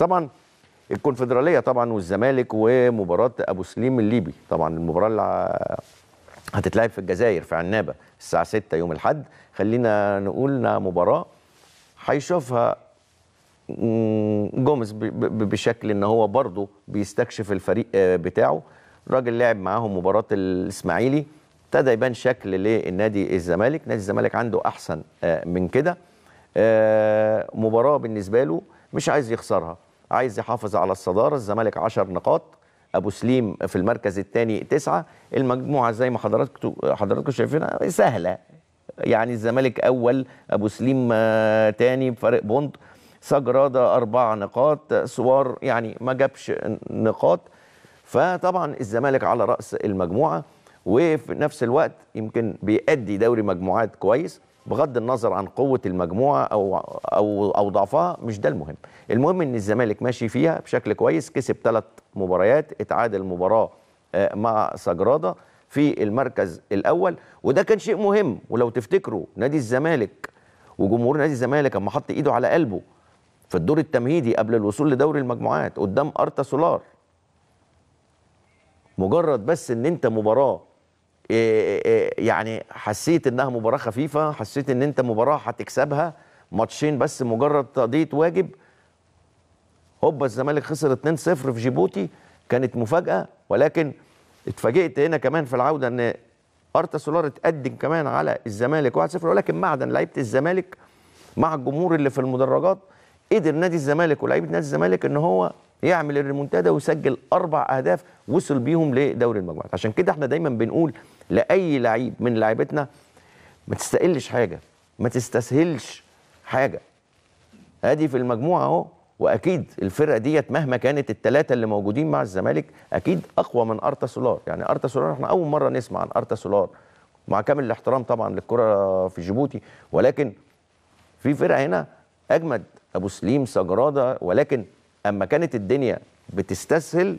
طبعا الكونفدراليه طبعا والزمالك ومباراه ابو سليم الليبي طبعا المباراه اللي هتتلعب في الجزائر في عنابه الساعه 6 يوم الاحد خلينا نقول ان مباراه هيشوفها جومز بشكل ان هو برضه بيستكشف الفريق آه، بتاعه راجل لعب معاهم مباراه الاسماعيلي ابتدى يبان شكل للنادي الزمالك نادي الزمالك عنده احسن آه، من كده آه، مباراه بالنسبه له مش عايز يخسرها عايز يحافظ على الصداره الزمالك 10 نقاط ابو سليم في المركز الثاني تسعه المجموعه زي ما حضراتكم حضراتكم شايفينها سهله يعني الزمالك اول ابو سليم ثاني آه، بفارق بوند سجراده اربع نقاط سوار يعني ما جابش نقاط فطبعا الزمالك على راس المجموعه وفي نفس الوقت يمكن بيأدي دوري مجموعات كويس بغض النظر عن قوه المجموعه او او او ضعفها مش ده المهم المهم ان الزمالك ماشي فيها بشكل كويس كسب ثلاث مباريات اتعادل مباراه آه، مع سجراده في المركز الاول وده كان شيء مهم ولو تفتكروا نادي الزمالك وجمهور نادي الزمالك اما حط ايده على قلبه في الدور التمهيدي قبل الوصول لدوري المجموعات قدام ارتا سولار مجرد بس ان انت مباراه إيه، إيه، إيه، يعني حسيت انها مباراه خفيفه حسيت ان انت مباراه هتكسبها ماتشين بس مجرد تقضيه واجب هوبا الزمالك خسر 2-0 في جيبوتي كانت مفاجاه ولكن اتفاجئت هنا كمان في العوده ان ارتا سولار اتقدم كمان على الزمالك 1-0 ولكن معدن لعيبه الزمالك مع الجمهور اللي في المدرجات قدر نادي الزمالك ولاعيبه نادي الزمالك ان هو يعمل الريمونتادا ويسجل اربع اهداف وصل بيهم لدوري المجموعات عشان كده احنا دايما بنقول لاي لعيب من لعيبتنا ما تستقلش حاجه ما تستسهلش حاجه ادي في المجموعه اهو واكيد الفرقه ديت مهما كانت الثلاثه اللي موجودين مع الزمالك اكيد اقوى من ارتا سولار يعني ارتا سولار احنا اول مره نسمع عن ارتا سولار مع كامل الاحترام طبعا للكره في جيبوتي ولكن في فرقه هنا اجمد ابو سليم سجراده ولكن اما كانت الدنيا بتستسهل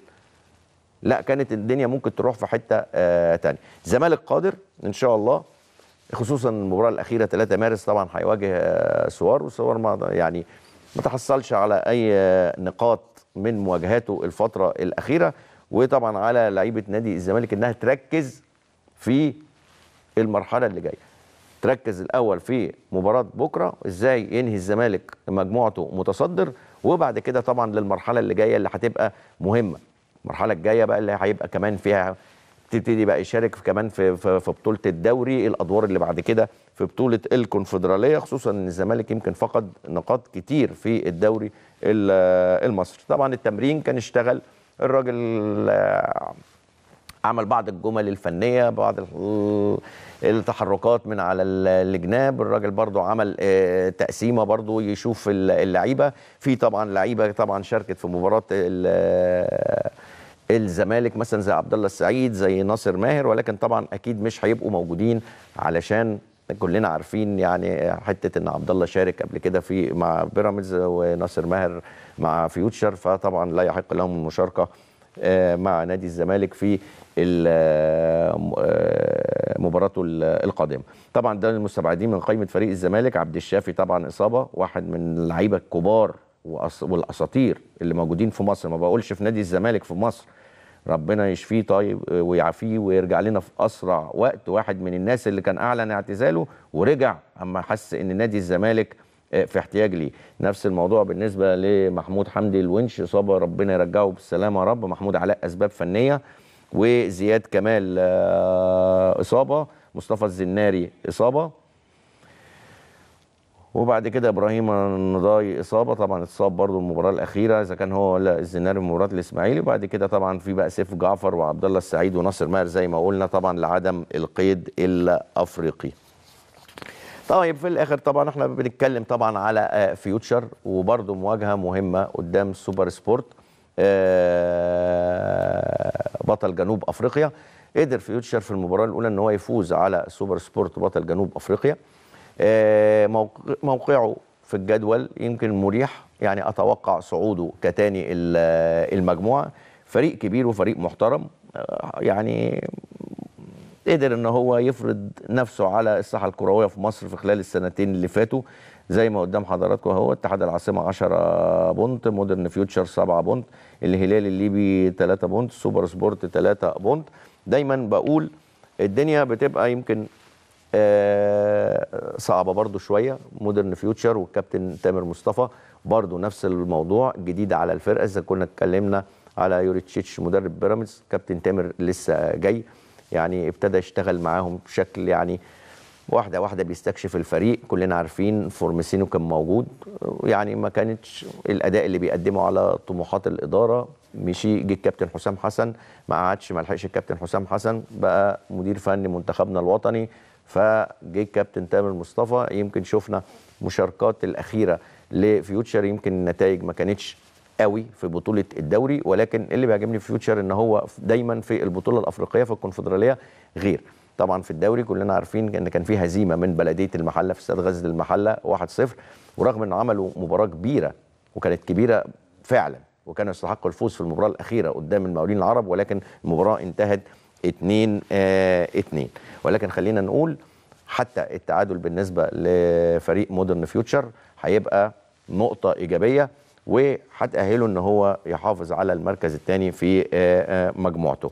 لا كانت الدنيا ممكن تروح في حته آه تانية الزمالك قادر ان شاء الله خصوصا المباراه الاخيره 3 مارس طبعا هيواجه آه، سوار وسوار ما يعني ما تحصلش على اي آه، نقاط من مواجهاته الفتره الاخيره وطبعا على لعيبه نادي الزمالك انها تركز في المرحله اللي جايه تركز الاول في مباراه بكره ازاي ينهي الزمالك مجموعته متصدر وبعد كده طبعا للمرحله اللي جايه اللي هتبقى مهمه المرحله الجايه بقى اللي هيبقى كمان فيها تبتدي بقى يشارك في كمان في, في, في بطوله الدوري الادوار اللي بعد كده في بطوله الكونفدراليه خصوصا ان الزمالك يمكن فقد نقاط كتير في الدوري المصري طبعا التمرين كان اشتغل الراجل عمل بعض الجمل الفنيه بعض التحركات من على الجناب الراجل برضو عمل آه، تقسيمه برضو يشوف اللعيبه في طبعا لعيبه طبعا شاركت في مباراه الزمالك مثلا زي عبد الله السعيد زي ناصر ماهر ولكن طبعا اكيد مش هيبقوا موجودين علشان كلنا عارفين يعني حته ان عبد الله شارك قبل كده في مع بيراميدز وناصر ماهر مع فيوتشر فطبعا لا يحق لهم المشاركه آه، مع نادي الزمالك في آه، آه، مباراته القادمه طبعا ده المستبعدين من قائمه فريق الزمالك عبد الشافي طبعا اصابه واحد من اللعيبه الكبار والاساطير اللي موجودين في مصر ما بقولش في نادي الزمالك في مصر ربنا يشفيه طيب ويعافيه ويرجع لنا في اسرع وقت واحد من الناس اللي كان اعلن اعتزاله ورجع اما حس ان نادي الزمالك آه، في احتياج ليه نفس الموضوع بالنسبه لمحمود حمدي الونش اصابه ربنا يرجعه بالسلامه يا رب محمود علاء اسباب فنيه وزياد كمال آه، اصابه مصطفى الزناري اصابه وبعد كده ابراهيم النضاي اصابه طبعا اتصاب برضه المباراه الاخيره اذا كان هو ولا الزناري في مباراه الاسماعيلي وبعد كده طبعا في بقى سيف جعفر وعبد الله السعيد وناصر ماهر زي ما قلنا طبعا لعدم القيد الافريقي طيب في الاخر طبعا احنا بنتكلم طبعا على فيوتشر آه، وبرضه مواجهه مهمه قدام سوبر سبورت آه، بطل جنوب افريقيا قدر فيوتشر في المباراه الاولى ان هو يفوز على سوبر سبورت بطل جنوب افريقيا آه، موقعه في الجدول يمكن مريح يعني اتوقع صعوده كتاني المجموعه فريق كبير وفريق محترم يعني قدر ان هو يفرض نفسه على الساحه الكرويه في مصر في خلال السنتين اللي فاتوا زي ما قدام حضراتكم اهو اتحاد العاصمه 10 بونت مودرن فيوتشر 7 بونت الهلال الليبي 3 بونت سوبر سبورت 3 بونت دايما بقول الدنيا بتبقى يمكن آه، صعبه برضو شويه مودرن فيوتشر والكابتن تامر مصطفى برضو نفس الموضوع جديد على الفرقه اذا كنا اتكلمنا على يوريتشيتش مدرب بيراميدز كابتن تامر لسه جاي يعني ابتدى يشتغل معاهم بشكل يعني واحده واحده بيستكشف الفريق كلنا عارفين فورمسينو كان موجود يعني ما كانتش الاداء اللي بيقدمه على طموحات الاداره مشي جه الكابتن حسام حسن ما قعدش ما لحقش الكابتن حسام حسن بقى مدير فني منتخبنا الوطني فجه الكابتن تامر مصطفى يمكن شفنا مشاركات الاخيره لفيوتشر يمكن النتائج ما كانتش قوي في بطوله الدوري ولكن اللي بيعجبني في فيوتشر ان هو دايما في البطوله الافريقيه في الكونفدراليه غير طبعا في الدوري كلنا عارفين ان كان في هزيمه من بلديه المحله في استاد غزل المحله 1-0 ورغم ان عملوا مباراه كبيره وكانت كبيره فعلا وكانوا يستحقوا الفوز في المباراه الاخيره قدام المقاولين العرب ولكن المباراه انتهت 2 2 آه، ولكن خلينا نقول حتى التعادل بالنسبه لفريق مودرن فيوتشر هيبقى نقطه ايجابيه وهتأهله ان هو يحافظ على المركز الثاني في آه، آه، مجموعته